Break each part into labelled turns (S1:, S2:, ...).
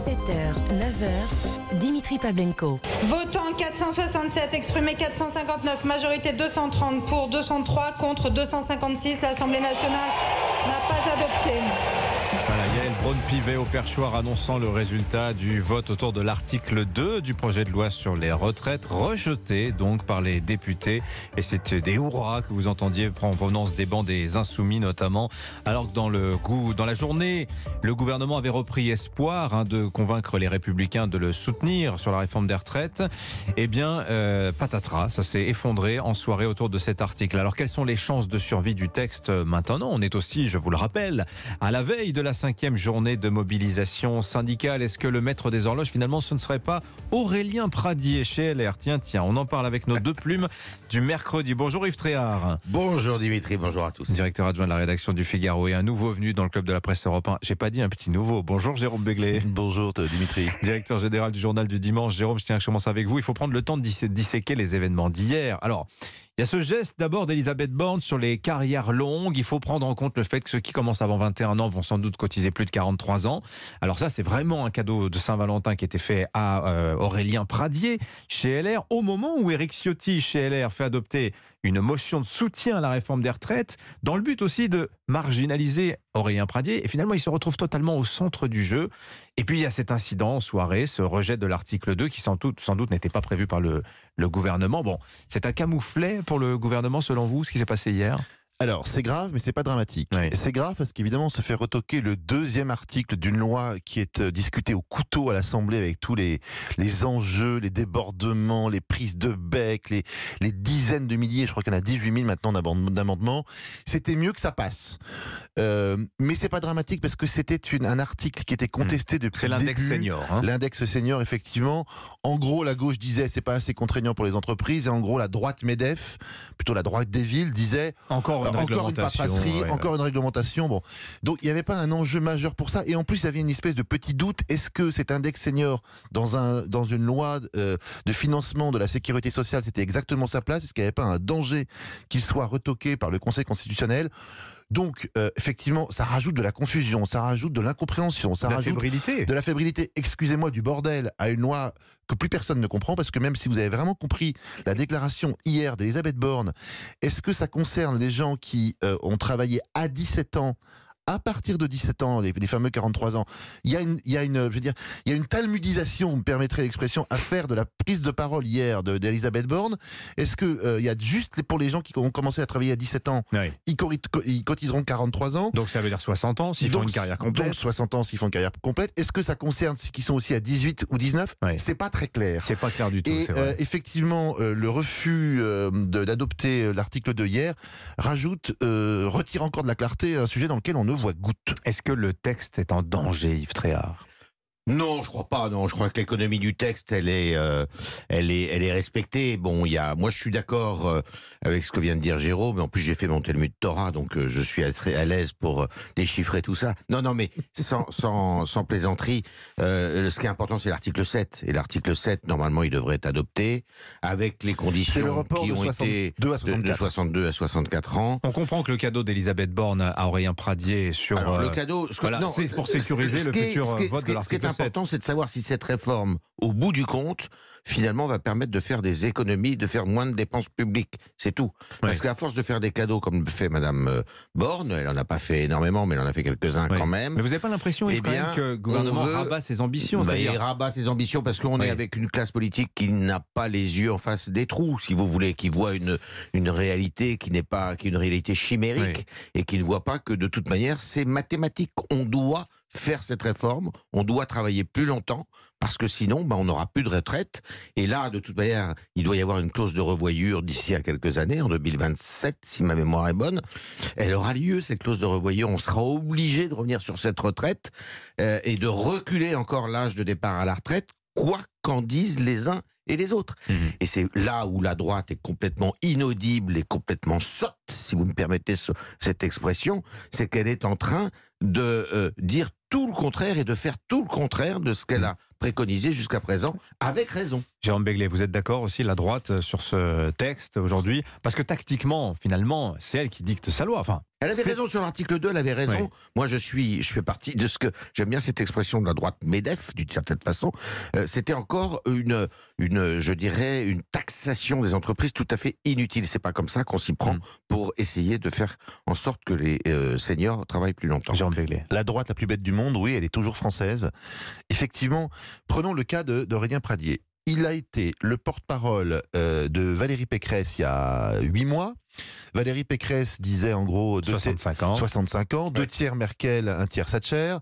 S1: 7h,
S2: 9h,
S1: Dimitri Pavlenko.
S2: Votant 467, exprimé 459, majorité 230 pour 203 contre 256. L'Assemblée
S1: nationale n'a pas adopté. Ron Pivet au perchoir annonçant le résultat du vote autour de l'article 2 du projet de loi sur les retraites, rejeté donc par les députés. Et c'était des hurrahs que vous entendiez en provenance des bancs des Insoumis notamment. Alors que dans, le dans la journée, le gouvernement avait repris espoir hein, de convaincre les Républicains de le soutenir sur la réforme des retraites. Eh bien, euh, patatras, ça s'est effondré en soirée autour de cet article. Alors quelles sont les chances de survie du texte maintenant On est aussi, je vous le rappelle, à la veille de la cinquième journée journée de mobilisation syndicale. Est-ce que le maître des horloges, finalement, ce ne serait pas Aurélien Pradier chez LR Tiens, tiens, on en parle avec nos deux plumes du mercredi. Bonjour Yves Tréhard. Bonjour Dimitri, bonjour à tous. Directeur adjoint de la rédaction du Figaro et un nouveau venu dans le club de la presse européen. J'ai pas dit un petit nouveau. Bonjour Jérôme Begley. Bonjour euh, Dimitri. Directeur général du journal du dimanche. Jérôme, je tiens à commencer avec vous. Il faut prendre le temps de disséquer les événements d'hier. Alors, il y a ce geste d'abord d'Elisabeth Borne sur les carrières longues. Il faut prendre en compte le fait que ceux qui commencent avant 21 ans vont sans doute cotiser plus de 43 ans. Alors ça, c'est vraiment un cadeau de Saint-Valentin qui était fait à euh, Aurélien Pradier chez LR au moment où Éric Ciotti chez LR fait adopter une motion de soutien à la réforme des retraites dans le but aussi de marginaliser Aurélien Pradier. Et finalement, il se retrouve totalement au centre du jeu. Et puis il y a cet incident en soirée, ce rejet de l'article 2 qui sans doute, n'était pas prévu par le gouvernement. Bon, c'est un camouflet pour le gouvernement selon vous, ce qui s'est passé hier alors, c'est grave, mais
S2: c'est pas dramatique. C'est grave parce qu'évidemment, on se fait retoquer le deuxième article d'une loi qui est euh, discutée au couteau à l'Assemblée avec tous les, enjeux, les débordements, les prises de bec, les, dizaines de milliers, je crois qu'il y en a 18 000 maintenant d'amendements. C'était mieux que ça passe. Euh, mais c'est pas dramatique parce que c'était un article qui était contesté hmm. depuis C'est l'index senior. Hein. L'index senior, effectivement. En gros, la gauche disait c'est pas assez contraignant pour les entreprises et en gros, la droite MEDEF, plutôt la droite des villes, disait... Encore encore une papasserie, encore une réglementation. Bon, donc il n'y avait pas un enjeu majeur pour ça. Et en plus, il y avait une espèce de petit doute. Est-ce que cet index senior dans un dans une loi euh, de financement de la sécurité sociale, c'était exactement sa place Est-ce qu'il n'y avait pas un danger qu'il soit retoqué par le Conseil constitutionnel donc, euh, effectivement, ça rajoute de la confusion, ça rajoute de l'incompréhension, ça rajoute de la fébrilité, excusez-moi, du bordel à une loi que plus personne ne comprend, parce que même si vous avez vraiment compris la déclaration hier d'Elisabeth Borne, est-ce que ça concerne les gens qui euh, ont travaillé à 17 ans à partir de 17 ans, les, fameux 43 ans, il y a une, il une, je veux dire, il y a une talmudisation, vous me permettrez l'expression, à faire de la prise de parole hier d'Elisabeth Borne. Est-ce que euh, il y a juste pour les gens qui ont commencé à travailler à 17 ans, ils, cotiseront 43 ans. Donc ça veut dire 60 ans s'ils font une carrière complète. Donc 60 ans s'ils font une carrière complète. Est-ce que ça concerne ceux qui sont aussi à 18 ou 19 C'est pas très clair. C'est pas clair du tout. Et euh, effectivement, euh, le refus d'adopter l'article de hier rajoute, retire
S1: encore de la clarté un sujet dans lequel on ne goutte. Est-ce que le texte est en danger, Yves Tréhard
S3: non, je crois pas. Non, je crois que l'économie du texte, elle est, euh, elle est, elle est respectée. Bon, il y a, moi, je suis d'accord euh, avec ce que vient de dire Jérôme. Mais en plus, j'ai fait mon Talmud Torah, donc euh, je suis à, à l'aise pour déchiffrer tout ça. Non, non, mais sans, sans, sans plaisanterie, ce qui est important, c'est l'article 7. Et l'article 7, normalement, il devrait être adopté avec les conditions qui ont été à De, 62 à 64
S1: ans. On comprend que le cadeau d'Elisabeth Borne à Aurélien Pradier sur le cadeau, c'est ce c'est pour sécuriser le futur vote de l'article l'important,
S3: c'est de savoir si cette réforme, au bout du compte, finalement, va permettre de faire des économies, de faire moins de dépenses publiques. C'est tout. Parce qu'à force de faire des cadeaux comme fait Madame euh, Borne, elle en a pas fait énormément, mais elle en a fait quelques-uns quand même. Mais vous n'avez pas l'impression eh bien, que le gouvernement rabat ses ambitions bah, Il rabat ses ambitions parce qu'on est avec une classe politique qui n'a pas les yeux en face des trous, si vous voulez, qui voit une, une réalité qui n'est pas, qui est une réalité chimérique et qui ne voit pas que de toute manière, c'est mathématique. On doit faire cette réforme, on doit travailler plus longtemps, parce que sinon, ben, on n'aura plus de retraite. Et là, de toute manière, il doit y avoir une clause de revoyure d'ici à quelques années, en 2027, si ma mémoire est bonne. Elle aura lieu, cette clause de revoyure. On sera obligé de revenir sur cette retraite euh, et de reculer encore l'âge de départ à la retraite, quoi qu'en disent les uns et les autres. Mmh. Et c'est là où la droite est complètement inaudible et complètement sotte, si vous me permettez cette expression, c'est qu'elle est en train de euh, dire tout le contraire et de faire tout le contraire
S1: de ce qu'elle a préconisé jusqu'à présent, avec raison. Jérôme Béglé, vous êtes d'accord aussi, la droite, euh, sur ce texte aujourd'hui Parce que tactiquement, finalement, c'est elle qui dicte sa loi. Enfin, elle avait raison
S3: sur l'article 2, elle avait raison.
S1: Moi, je suis, je fais partie de ce que j'aime bien cette expression de la droite
S3: MEDEF, d'une certaine façon. Euh, c'était encore une, une, je dirais, une taxation des entreprises tout à fait inutile. C'est pas comme ça qu'on s'y prend mm. pour essayer de faire en sorte que les euh, seniors travaillent plus longtemps. Jean Béglé. La droite la plus bête du monde, oui, elle est toujours française.
S2: Effectivement, Prenons le cas d'Aurélien Pradier. Il a été le porte-parole euh, de Valérie Pécresse il y a huit mois. Valérie Pécresse disait en gros 65 ans. 65 ans, deux tiers Merkel, un tiers Thatcher.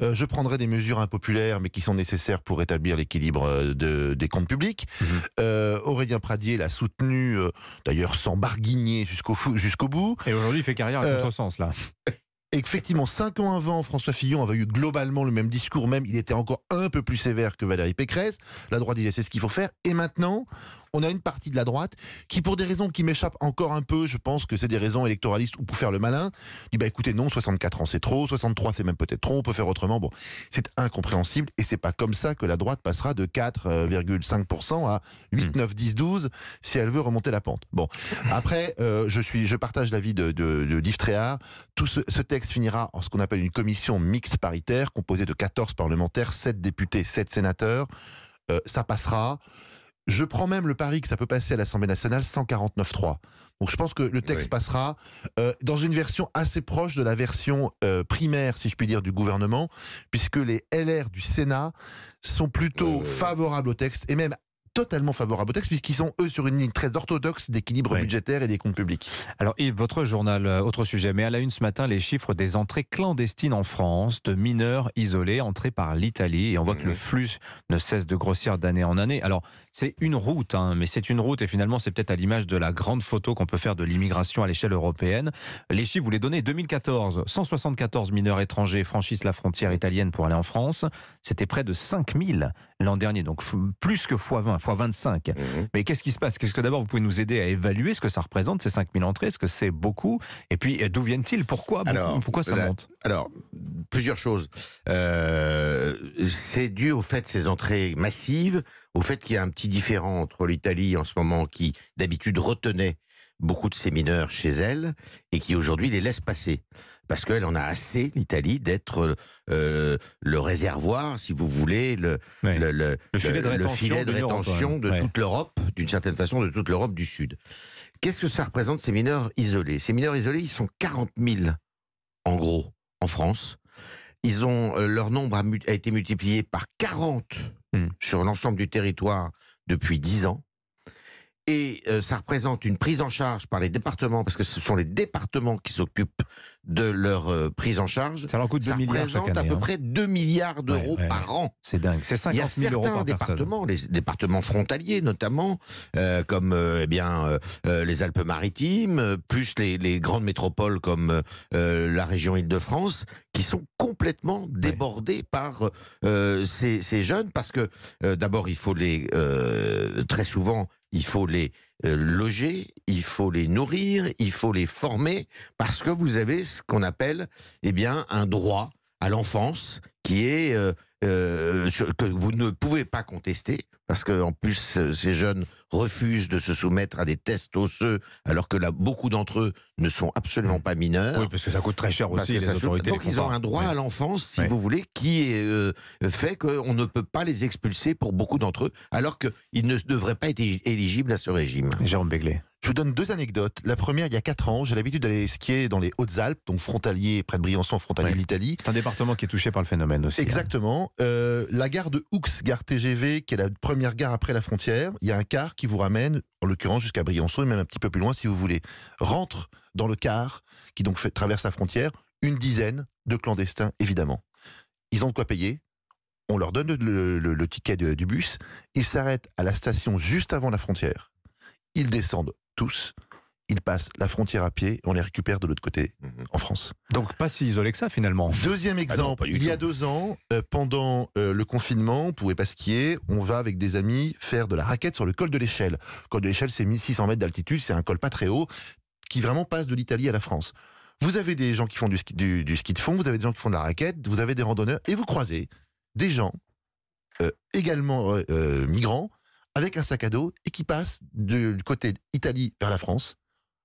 S2: Euh, je prendrai des mesures impopulaires mais qui sont nécessaires pour rétablir l'équilibre euh, de, des comptes publics. Mhm. Aurélien Pradier l'a soutenu, d'ailleurs sans barguigner jusqu'au jusqu'au bout.
S1: Et aujourd'hui, il fait carrière à sens là.
S2: Effectivement, cinq ans avant, François Fillon avait eu globalement le même discours, même il était encore un peu plus sévère que Valérie Pécresse. La droite disait c'est ce qu'il faut faire. Et maintenant, on a une partie de la droite qui, pour des raisons qui m'échappent encore un peu, je pense que c'est des raisons électoralistes ou pour faire le malin, dit bah écoutez, non, 64 ans c'est trop, 63 c'est même peut-être trop, on peut faire autrement. Bon, c'est incompréhensible et c'est pas comme ça que la droite passera de 4,5% à 8, 9, 10, 12 si elle veut remonter la pente. Bon, hmm. après, euh, je, suis, je partage l'avis de, de, de Tout ce, texte finira en ce qu'on appelle une commission mixte paritaire composée de 14 parlementaires, 7 députés, 7 sénateurs. Euh, ça passera. Je prends même le pari que ça peut passer à l'Assemblée nationale 149.3. Donc je pense que le texte passera euh, dans une version assez proche de la version euh, primaire, si je puis dire, du gouvernement, puisque les LR du Sénat sont plutôt favorables au texte et même totalement favorable au texte, puisqu'ils sont, eux, sur une ligne très orthodoxe d'équilibre
S1: budgétaire et des comptes publics. Alors, Yves, votre journal, euh, autre sujet, mais à la une ce matin, les chiffres des entrées clandestines en France de mineurs isolés entrés par l'Italie. Et on voit que le mmh. flux ne cesse de grossir d'année en année. Alors, c'est une route, hein, mais c'est une route, et finalement, c'est peut-être à l'image de la grande photo qu'on peut faire de l'immigration à l'échelle européenne. Les chiffres, vous les donnez 2014, 174 mineurs étrangers franchissent la frontière italienne pour aller en France. C'était près de 5000 l'an dernier, donc plus que x20, x25. Mhm. Mais qu'est-ce qui se passe Qu'est-ce que d'abord vous pouvez nous aider à évaluer ce que ça représente, ces 5000 entrées Est-ce que c'est beaucoup Et puis d'où viennent-ils Pourquoi Pourquoi ça monte
S3: Alors, plusieurs choses. Euh, c'est dû au fait de ces entrées massives, au fait qu'il y a un petit différent entre l'Italie en ce moment qui d'habitude retenait beaucoup de ces mineurs chez elle et qui aujourd'hui les laisse passer parce qu'elle en a assez, l'Italie, d'être euh, le réservoir, si vous voulez, le, le, filet de rétention, de, toute l'Europe, d'une certaine façon, de toute l'Europe du Sud. Qu'est-ce que ça représente, ces mineurs isolés Ces mineurs isolés, ils sont 40 000, en gros, en France. Ils ont, euh, leur nombre a, été multiplié par 40 hmm. sur l'ensemble du territoire depuis 10 ans. Et euh, ça représente une prise en charge par les départements, parce que ce sont les départements qui s'occupent de leur euh, prise en charge. Ça représente à peu hein. près 2 milliards d'euros par an. C'est
S1: dingue. C'est 50 000 Il y a certains départements,
S3: les départements frontaliers notamment, euh, comme euh, eh bien les Alpes-Maritimes, plus les, grandes métropoles comme la région Île-de-France, qui sont complètement débordés par ces, ces, jeunes parce que d'abord il faut les très souvent il faut les euh, loger, il faut les nourrir, il faut les former, parce que vous avez ce qu'on appelle eh bien, un droit à l'enfance qui est euh, euh, que vous ne pouvez pas contester, parce qu'en plus, euh, ces jeunes refusent de se soumettre à des tests osseux, alors que là, beaucoup d'entre eux ne sont absolument mmh. pas mineurs. Oui, parce que ça
S1: coûte très cher aussi, les autorités. Donc, ils ont un droit à
S3: l'enfance, si vous voulez, qui euh, fait qu'on ne peut pas les expulser pour beaucoup d'entre eux, alors qu'ils ne devraient pas être éligibles à ce régime.
S2: Jérôme Begley. Je vous donne deux anecdotes. La première, il y a 4 ans, j'ai l'habitude d'aller skier dans les Hautes-Alpes, donc frontalier près de Briançon, frontalier d'Italie. de l'Italie. C'est un département qui est touché par le phénomène aussi. Hein. Exactement. Euh, la gare de Hux, gare TGV, qui est la première gare après la frontière, il y a un car qui vous ramène, en l'occurrence jusqu'à Briançon et même un petit peu plus loin si vous voulez. Rentre dans le car, qui donc fait, traverse la frontière, une dizaine de clandestins, évidemment. Ils ont de quoi payer, on leur donne le, ticket du bus, ils s'arrêtent à la station juste avant la frontière, ils descendent tous, ils passent la frontière à pied, on les récupère de l'autre côté, mhm. en France. Donc pas si isolé que ça finalement. Deuxième ah exemple, il y a deux ans, euh, pendant euh, le confinement, on pouvait pas skier, on va avec des amis faire de la raquette sur le col de l'échelle. Le col de l'échelle, c'est 1600 mètres d'altitude, c'est un col pas très haut, qui vraiment passe de l'Italie à la France. Vous avez des gens qui font du ski, de fond, vous avez des gens qui font de la raquette, vous avez des randonneurs, et vous croisez des gens euh, également migrants avec un sac à dos et qui passe du côté d'Italie vers la France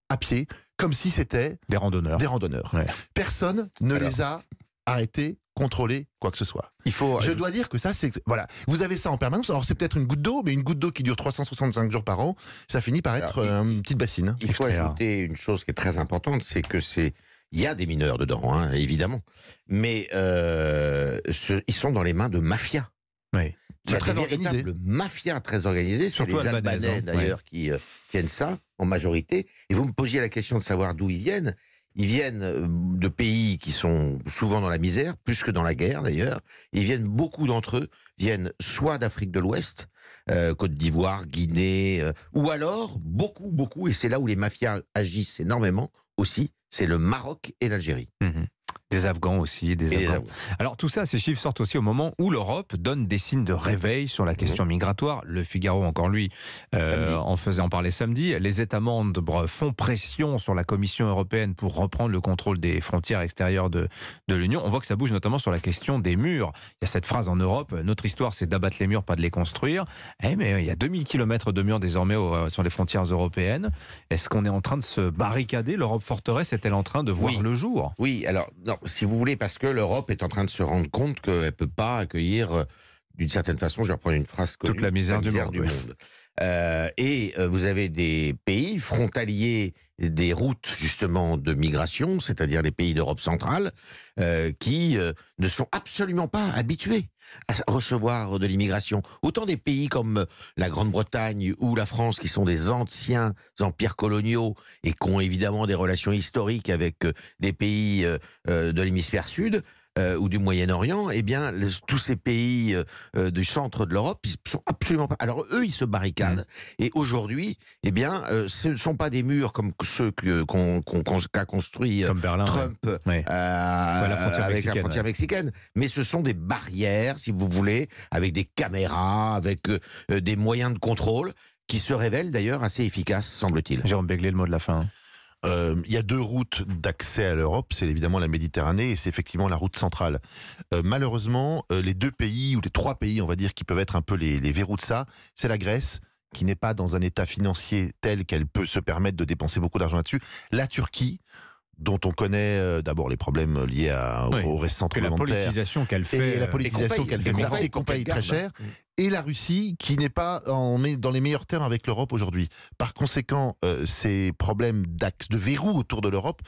S2: à pied, comme si c'était des randonneurs. Des randonneurs. Personne ne les a arrêtés, contrôlés, quoi que ce soit. Il faut. Je dois dire que ça, c'est voilà. Vous avez ça en permanence. Alors c'est peut-être une goutte d'eau, mais une goutte d'eau qui dure 365 jours par an, ça finit par être euh, une petite bassine. Il faut ajouter
S3: une chose qui est très importante, c'est que c'est il y a des mineurs dedans, hein, évidemment, mais euh, ils sont dans les mains de mafias. Oui. C'est très organisé. mafia très organisé, C'est les Albanais, hein. d'ailleurs, qui euh, tiennent ça, en majorité. Et vous me posiez la question de savoir d'où ils viennent. Ils viennent euh, de pays qui sont souvent dans la misère, plus que dans la guerre d'ailleurs. Ils viennent, beaucoup d'entre eux viennent soit d'Afrique de l'Ouest, euh, Côte d'Ivoire, Guinée, ou alors, beaucoup, beaucoup, et c'est là où les mafias agissent énormément aussi, c'est le Maroc et l'Algérie.
S1: Mhm. Des Afghans aussi, des, Afghans. Alors tout ça, ces chiffres sortent aussi au moment où l'Europe donne des signes de réveil sur la question mhm. migratoire. Le Figaro, encore lui, euh, en faisait en parler samedi. Les États membres font pression sur la Commission européenne pour reprendre le contrôle des frontières extérieures de, de l'Union. On voit que ça bouge notamment sur la question des murs. Il y a cette phrase en Europe, notre histoire c'est d'abattre les murs, pas de les construire. Eh, mais il y a 2000 km de murs désormais euh, sur les frontières européennes. Est-ce qu'on est en train de se barricader L'Europe forteresse est-elle en train de voir le jour Oui, alors non, si vous voulez, parce que l'Europe est en train
S3: de se rendre compte qu'elle ne peut pas
S1: accueillir, euh,
S3: d'une certaine façon, je vais reprendre une phrase connue, toute la misère, Du monde. Euh, et euh, vous avez des pays frontaliers des routes justement de migration, c'est-à-dire les pays d'Europe centrale, euh, qui ne sont absolument pas habitués à recevoir de l'immigration. Autant des pays comme la Grande-Bretagne ou la France, qui sont des anciens empires coloniaux et qui ont évidemment des relations historiques avec des pays de l'hémisphère sud, euh, ou du Moyen-Orient, eh bien, tous ces pays euh, euh, du centre de l'Europe, ils sont absolument pas. Alors eux, ils se barricadent. Mmh. Et aujourd'hui, eh bien, ce ne sont pas des murs comme ceux qu'a construits construit Trump avec la frontière mexicaine, mais ce sont des barrières, si vous voulez, avec des caméras, avec des moyens de contrôle qui se révèlent d'ailleurs assez efficaces, semble-t-il. Jérôme Begley, le mot de la fin. Euh, il y a deux routes d'accès à l'Europe, c'est
S2: évidemment la Méditerranée et c'est effectivement la route centrale. Euh, malheureusement, euh, les deux pays, ou les trois pays, on va dire, qui peuvent être un peu les, les verrous de ça, c'est la Grèce, qui n'est pas dans un état financier tel qu'elle peut se permettre de dépenser beaucoup d'argent là-dessus, la Turquie, dont on connaît euh, d'abord les problèmes liés au récent tremblement de la politisation
S1: qu'elle fait. Et la politisation qu'elle fait. Et qu'on paye, très cher.
S2: Et la Russie, qui n'est pas en, dans les meilleurs termes avec l'Europe aujourd'hui. Par conséquent, euh, ces problèmes d'axe, de verrou autour de l'Europe,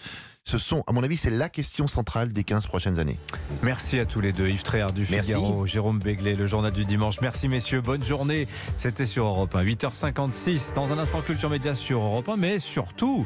S2: ce sont, à mon avis, c'est la question centrale des 15 prochaines années.
S1: Merci à tous les deux. Yves Tréhard du Figaro, Jérôme Béglé, le journal du dimanche. Merci messieurs, bonne journée. C'était sur Europe 1, 8h56. Dans un instant, Culture Média sur Europe 1, mais surtout...